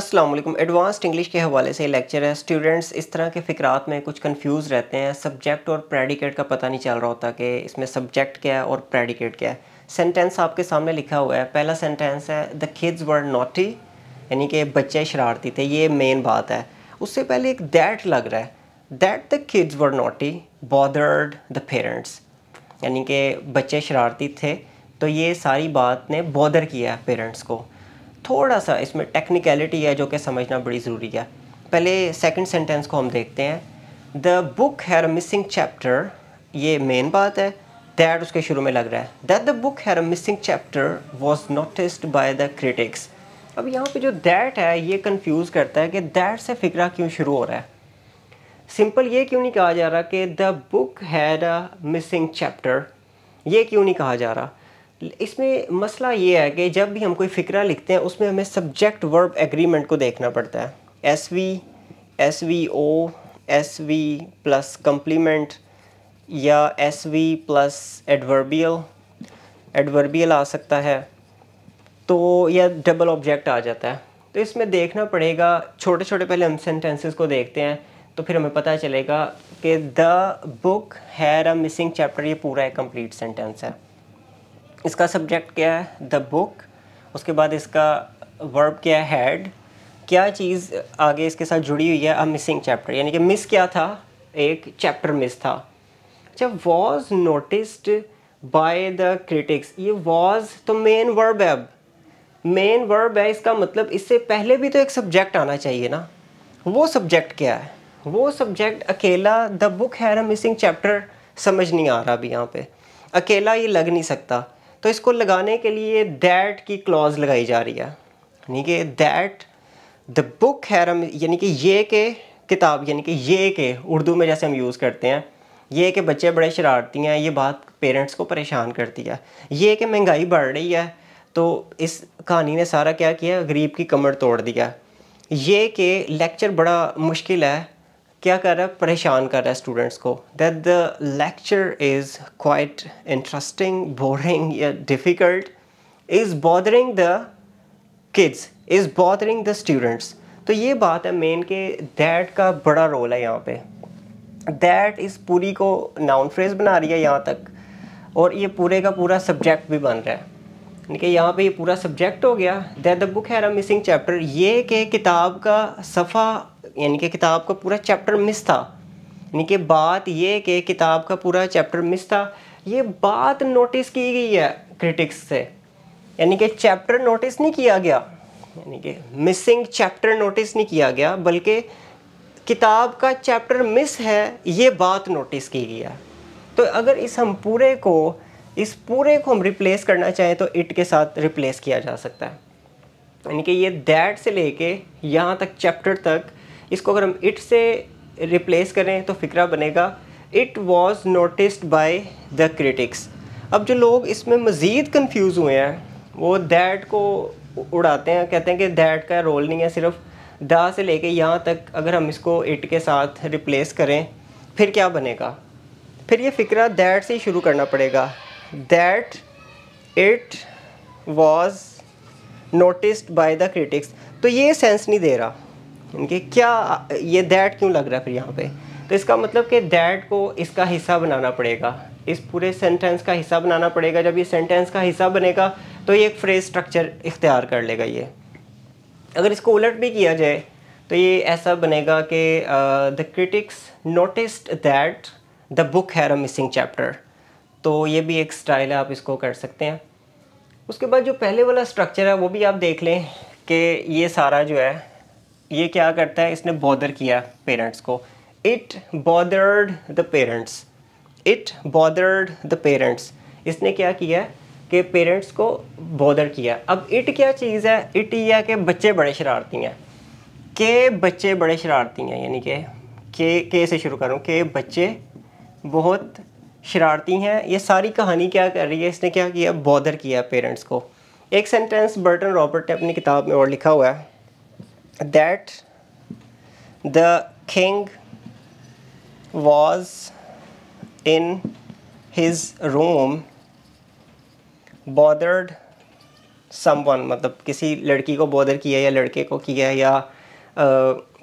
Aslam advanced English के हवाले से लेक्चर है स्टूडेंट्स इस तरह के फ़िक्रात में कुछ कंफ्यूज रहते हैं सब्जेक्ट और प्रेडिकेट का पता नहीं चल रहा होता कि इसमें सब्जेक्ट क्या है और प्रेडिकेट क्या है सेंटेंस आपके सामने लिखा हुआ है पहला सेंटेंस है द किड्स वर नोटी यानी कि बच्चे शरारती थे ये मेन बात है उससे पहले एक दैट लग रहा है that the kids were naughty bothered the parents यानी कि बच्चे शरारती थे तो ये सारी बात ने बॉदर किया है पेरेंट्स को थोड़ा सा इसमें टेक्निकलिटी है जो कि समझना बड़ी ज़रूरी है पहले सेकंड सेंटेंस को हम देखते हैं the book had missing chapter ये मेन बात है दैट उसके शुरू में लग रहा है that the book had missing chapter was noticed by the critics अब यहाँ पे जो दैट है ये कंफ्यूज करता है कि दैट से फिक्रा क्यों शुरू हो रहा है सिंपल ये क्यों नहीं कहा जा रहा कि the book had a missing chapter ये क्यों नहीं कहा जा रहा इसमें मसला ये है कि जब भी हम कोई फ़िक्रा लिखते हैं उसमें हमें सब्जेक्ट वर्ब एग्रीमेंट को देखना पड़ता है S V S V O S V plus complement या S V plus adverbial adverbial आ सकता है तो या डबल ऑब्जेक्ट आ जाता है तो इसमें देखना पड़ेगा छोटे छोटे पहले हम सेंटेंसेस को देखते हैं तो फिर हमें पता चलेगा कि the book had a missing chapter ये पूरा एक कम्प्लीट सेंटेंस है इसका सब्जेक्ट क्या है द बुक उसके बाद इसका वर्ब क्या है हैड क्या चीज़ आगे इसके साथ जुड़ी हुई है अ मिसिंग चैप्टर यानी कि मिस क्या था एक चैप्टर मिस था अच्छा was noticed by the critics ये वॉज तो मेन वर्ब है अब मेन वर्ब है इसका मतलब इससे पहले भी तो एक सब्जेक्ट आना चाहिए ना वो सब्जेक्ट क्या है वो सब्जेक्ट अकेला the book has missing chapter समझ नहीं आ रहा अभी यहाँ पे अकेला ये लग नहीं सकता तो इसको लगाने के लिए दैट की क्लॉज लगाई जा रही है यानी कि दैट द बुक हैरम यानी कि ये के किताब यानी कि ये के उर्दू में जैसे हम यूज़ करते हैं ये कि बच्चे बड़े शरारती हैं ये बात पेरेंट्स को परेशान करती है ये कि महंगाई बढ़ रही है तो इस कहानी ने सारा क्या किया गरीब की कमर तोड़ दिया ये कि लेक्चर बड़ा मुश्किल है क्या कर रहा है परेशान कर रहा है स्टूडेंट्स को that the lecture is quite interesting boring या difficult is bothering the kids is bothering the students तो ये बात है मेन के दैट का बड़ा रोल है यहाँ पे दैट इस पूरी को नाउन फ्रेज बना रही है यहाँ तक और ये पूरे का पूरा सब्जेक्ट भी बन रहा है यानी कि यहाँ पे ये पूरा सब्जेक्ट हो गया that the book has missing chapter ये कि किताब का सफ़ा यानी कि किताब का पूरा चैप्टर मिस था यानी कि बात ये कि किताब का पूरा चैप्टर मिस था ये बात नोटिस की गई है क्रिटिक्स से यानी कि चैप्टर नोटिस नहीं किया गया यानी कि मिसिंग चैप्टर नोटिस नहीं किया गया बल्कि किताब का चैप्टर मिस है ये बात नोटिस की गई है तो अगर इस हम पूरे को इस पूरे को हम रिप्लेस करना चाहें तो इट के साथ रिप्लेस किया जा सकता है यानी कि ये दैट से लेके यहाँ तक चैप्टर तक इसको अगर हम इट से रिप्लेस करें तो फिक्रा बनेगा it was noticed by the critics अब जो लोग इसमें मज़ीद कन्फ्यूज़ हुए हैं वो दैट को उड़ाते हैं कहते हैं कि दैट का रोल नहीं है सिर्फ दा से लेके यहाँ तक अगर हम इसको इट के साथ रिप्लेस करें फिर क्या बनेगा फिर ये फ़िक्रा दैट से ही शुरू करना पड़ेगा that it was noticed by the critics तो ये सेंस नहीं दे रहा कि क्या ये दैट क्यों लग रहा है फिर यहाँ पे तो इसका मतलब कि दैट को इसका हिस्सा बनाना पड़ेगा इस पूरे सेंटेंस का हिस्सा बनाना पड़ेगा जब ये सेंटेंस का हिस्सा बनेगा तो ये एक फ्रेज स्ट्रक्चर इख्तियार कर लेगा ये अगर इसको उलट भी किया जाए तो ये ऐसा बनेगा कि the critics noticed that the book had a missing chapter तो ये भी एक स्टाइल है आप इसको कर सकते हैं उसके बाद जो पहले वाला स्ट्रक्चर है वो भी आप देख लें कि ये सारा जो है ये क्या करता है इसने बॉदर किया पेरेंट्स को it bothered the parents it bothered the parents इसने क्या किया कि पेरेंट्स को बॉदर किया अब इट क्या चीज़ है इट यह कि बच्चे बड़े शरारती हैं के बच्चे बड़े शरारती हैं यानी कि के के से शुरू करूँ के बच्चे बहुत शरारती हैं ये सारी कहानी क्या कर रही है इसने क्या किया बॉदर किया पेरेंट्स को एक सेंटेंस बर्टन रॉबर्ट ने अपनी किताब में और लिखा हुआ है that the king was in his room bothered someone मतलब किसी लड़की को बॉदर किया या लड़के को किया या आ,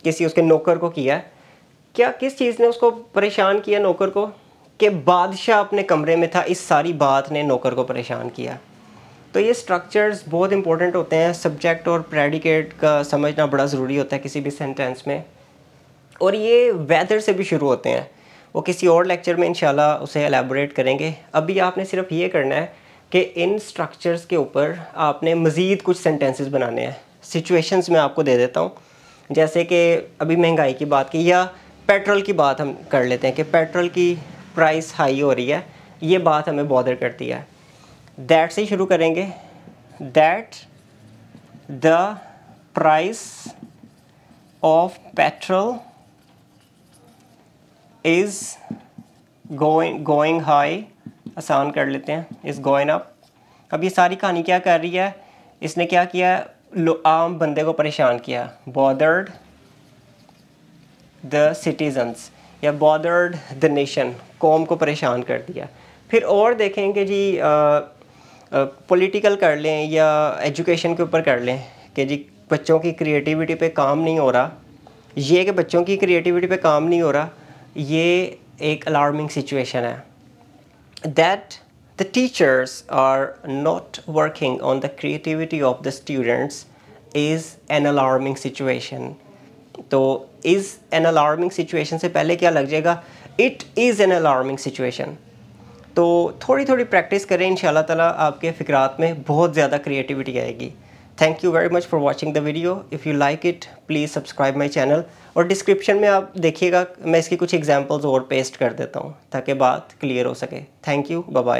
किसी उसके नौकर को किया क्या किस चीज़ ने उसको परेशान किया नौकर को कि बादशाह अपने कमरे में था इस सारी बात ने नौकर को परेशान किया तो ये स्ट्रक्चर्स बहुत इंपॉर्टेंट होते हैं सब्जेक्ट और प्रेडिकेट का समझना बड़ा ज़रूरी होता है किसी भी सेंटेंस में और ये वेदर से भी शुरू होते हैं वो किसी और लेक्चर में इंशाल्लाह उसे एलेबोरेट करेंगे अभी आपने सिर्फ ये करना है कि इन स्ट्रक्चर्स के ऊपर आपने मज़ीद कुछ सेंटेंसेस बनाने हैं सिचुएशंस में आपको दे देता हूँ जैसे कि अभी महंगाई की बात की या पेट्रोल की बात हम कर लेते हैं कि पेट्रोल की प्राइस हाई हो रही है ये बात हमें बॉदर करती है दैट से ही शुरू करेंगे that the price of petrol is going going high आसान कर लेते हैं इज़ गोइंग अप अब ये सारी कहानी क्या कर रही है इसने क्या किया आम बंदे को परेशान किया बॉदर्ड द सिटीजन्स या बॉदर्ड द नेशन कौम को परेशान कर दिया फिर और देखेंगे जी आ, पॉलिटिकल कर लें या एजुकेशन के ऊपर कर लें कि जी बच्चों की क्रिएटिविटी पे काम नहीं हो रहा ये कि बच्चों की क्रिएटिविटी पे काम नहीं हो रहा ये एक अलार्मिंग सिचुएशन है that the teachers are not working on the creativity of the students is an alarming situation तो इज़ एन अलार्मिंग सिचुएशन से पहले क्या लग जाएगा it is an alarming situation तो थोड़ी थोड़ी प्रैक्टिस करें इन ताला आपके फ़िक्रात में बहुत ज़्यादा क्रिएटिविटी आएगी thank you very much for watching the video if you like it please subscribe my channel और डिस्क्रिप्शन में आप देखिएगा मैं इसकी कुछ एग्जाम्पल्स और पेस्ट कर देता हूँ ताकि बात क्लियर हो सके थैंक यू बाय